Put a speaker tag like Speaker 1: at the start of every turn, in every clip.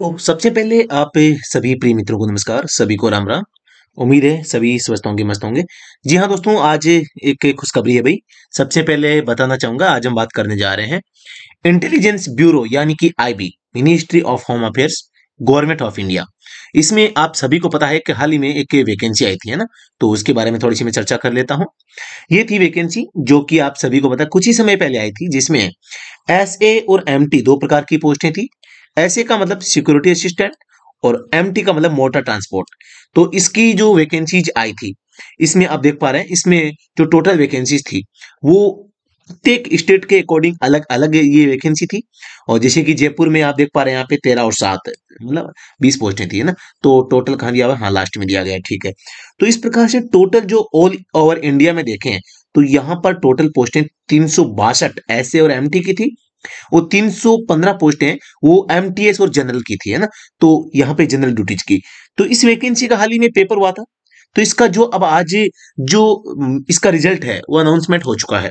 Speaker 1: तो सबसे पहले आप सभी प्रिय मित्रों को नमस्कार सभी को राम राम उम्मीद है सभी स्वस्थ होंगे मस्त होंगे जी हाँ दोस्तों आज एक खुशखबरी है भाई सबसे पहले बताना चाहूंगा आज हम बात करने जा रहे हैं इंटेलिजेंस ब्यूरो यानी कि IB ministry of home affairs government of India इसमें आप सभी को पता है कि हाल ही में एक वैकेंसी आई थी है ना तो उसके बारे में थोड़ी सी मैं चर्चा कर लेता हूं ये थी वैकेंसी जो कि आप सभी को पता कुछ ही समय पहले आई थी जिसमें एस और एम दो प्रकार की पोस्टें थी एस का मतलब सिक्योरिटी असिस्टेंट और एम का मतलब मोटर ट्रांसपोर्ट तो इसकी जो वैकेंसीज आई थी इसमें आप देख पा रहे हैं इसमें जो टोटल वैकेंसीज थी वो प्रत्येक स्टेट के अकॉर्डिंग अलग अलग ये वैकेंसी थी और जैसे कि जयपुर में आप देख पा रहे हैं यहाँ पे तेरह और सात मतलब बीस पोस्टें थी है ना तो टोटल कहा दिया हुआ हाँ लास्ट में दिया गया ठीक है तो इस प्रकार से टोटल जो ऑल ओवर इंडिया में देखें तो यहाँ पर टोटल पोस्टें तीन ऐसे और एम की थी वो 315 है वो एमटीएस और जनरल की थी है ना तो यहाँ पे जनरल ड्यूटीज की तो इस वैकेंसी का हाल ही में पेपर हुआ था तो इसका जो अब आज जो इसका रिजल्ट है वो अनाउंसमेंट हो चुका है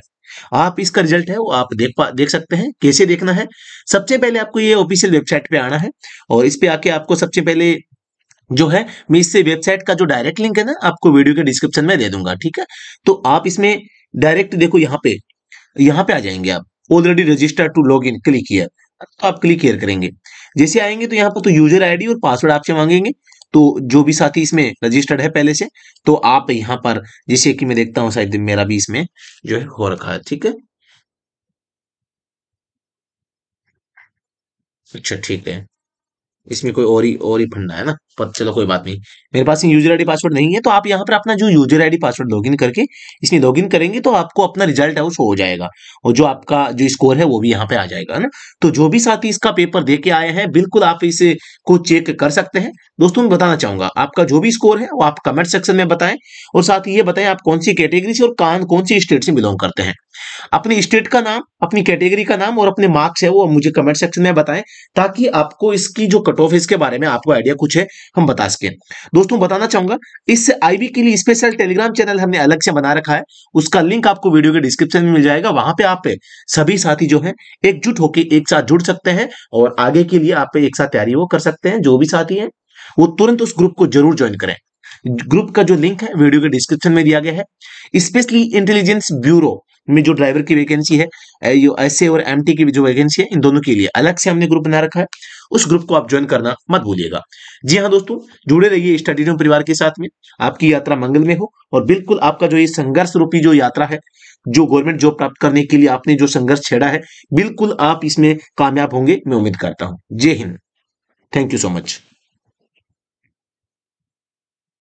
Speaker 1: आप इसका रिजल्ट है वो आप देख पा देख सकते हैं कैसे देखना है सबसे पहले आपको ये ऑफिशियल वेबसाइट पे आना है और इस पे आके आपको सबसे पहले जो है मैं इससे वेबसाइट का जो डायरेक्ट लिंक है ना आपको वीडियो के डिस्क्रिप्शन में दे दूंगा ठीक है तो आप इसमें डायरेक्ट देखो यहाँ पे यहाँ पे आ जाएंगे आप already registered to log in click किया तो आप क्लिक हियर करेंगे जैसे आएंगे तो यहाँ पर तो यूजर आईडी और पासवर्ड आपसे मांगेंगे तो जो भी साथी इसमें रजिस्टर्ड है पहले से तो आप यहाँ पर जैसे कि मैं देखता हूँ शायद मेरा भी इसमें जो है हो रखा है ठीक है अच्छा ठीक है इसमें कोई और ही और ही फंडा है ना पर चलो कोई बात नहीं मेरे पास यूजर आईडी पासवर्ड नहीं है तो आप यहाँ पर अपना जो यूजर आईडी पासवर्ड लॉगिन करके इसमें लॉगिन करेंगे तो आपको अपना रिजल्ट है वो शो हो जाएगा और जो आपका जो स्कोर है वो भी यहाँ पे आ जाएगा ना तो जो भी साथी इसका पेपर दे के आए हैं बिल्कुल आप इसे को चेक कर सकते हैं दोस्तों मैं बताना चाहूंगा आपका जो भी स्कोर है वो आप कमेंट सेक्शन में बताएं और साथ ही ये बताएं आप कौन सी कैटेगरी से और कान कौन सी स्टेट से बिलोंग करते हैं अपने स्टेट का नाम अपनी कैटेगरी का नाम और अपने मार्क्स है वो मुझे कमेंट सेक्शन में बताएं ताकि आपको इसकी जो कट तो ऑफ इसके बारे में आपको आइडिया कुछ है हम बता सके दोस्तों बताना चाहूंगा इस आईबी के लिए स्पेशल टेलीग्राम चैनल हमने अलग से बना रखा है उसका लिंक आपको वीडियो के डिस्क्रिप्शन में मिल जाएगा वहां पे आप पे सभी साथी जो है एकजुट होकर एक साथ जुड़ सकते हैं और आगे के लिए आप एक साथ तैयारी वो कर सकते हैं जो भी साथी है वो तुरंत उस ग्रुप को जरूर ज्वाइन करें ग्रुप का जो लिंक है वीडियो के डिस्क्रिप्शन में दिया गया है स्पेशली इंटेलिजेंस ब्यूरो में जो ड्राइवर की वैकेंसी है यो एस और एम की जो वैकेंसी है इन दोनों के लिए अलग से हमने ग्रुप बना रखा है उस ग्रुप को आप ज्वाइन करना मत भूलिएगा जी हाँ दोस्तों जुड़े रहिए स्टडी परिवार के साथ में आपकी यात्रा मंगल में हो और बिल्कुल आपका जो ये संघर्ष रूपी जो यात्रा है जो गवर्नमेंट जॉब प्राप्त करने के लिए आपने जो संघर्ष छेड़ा है बिल्कुल आप इसमें कामयाब होंगे मैं उम्मीद करता हूँ जय हिंद थैंक यू सो मच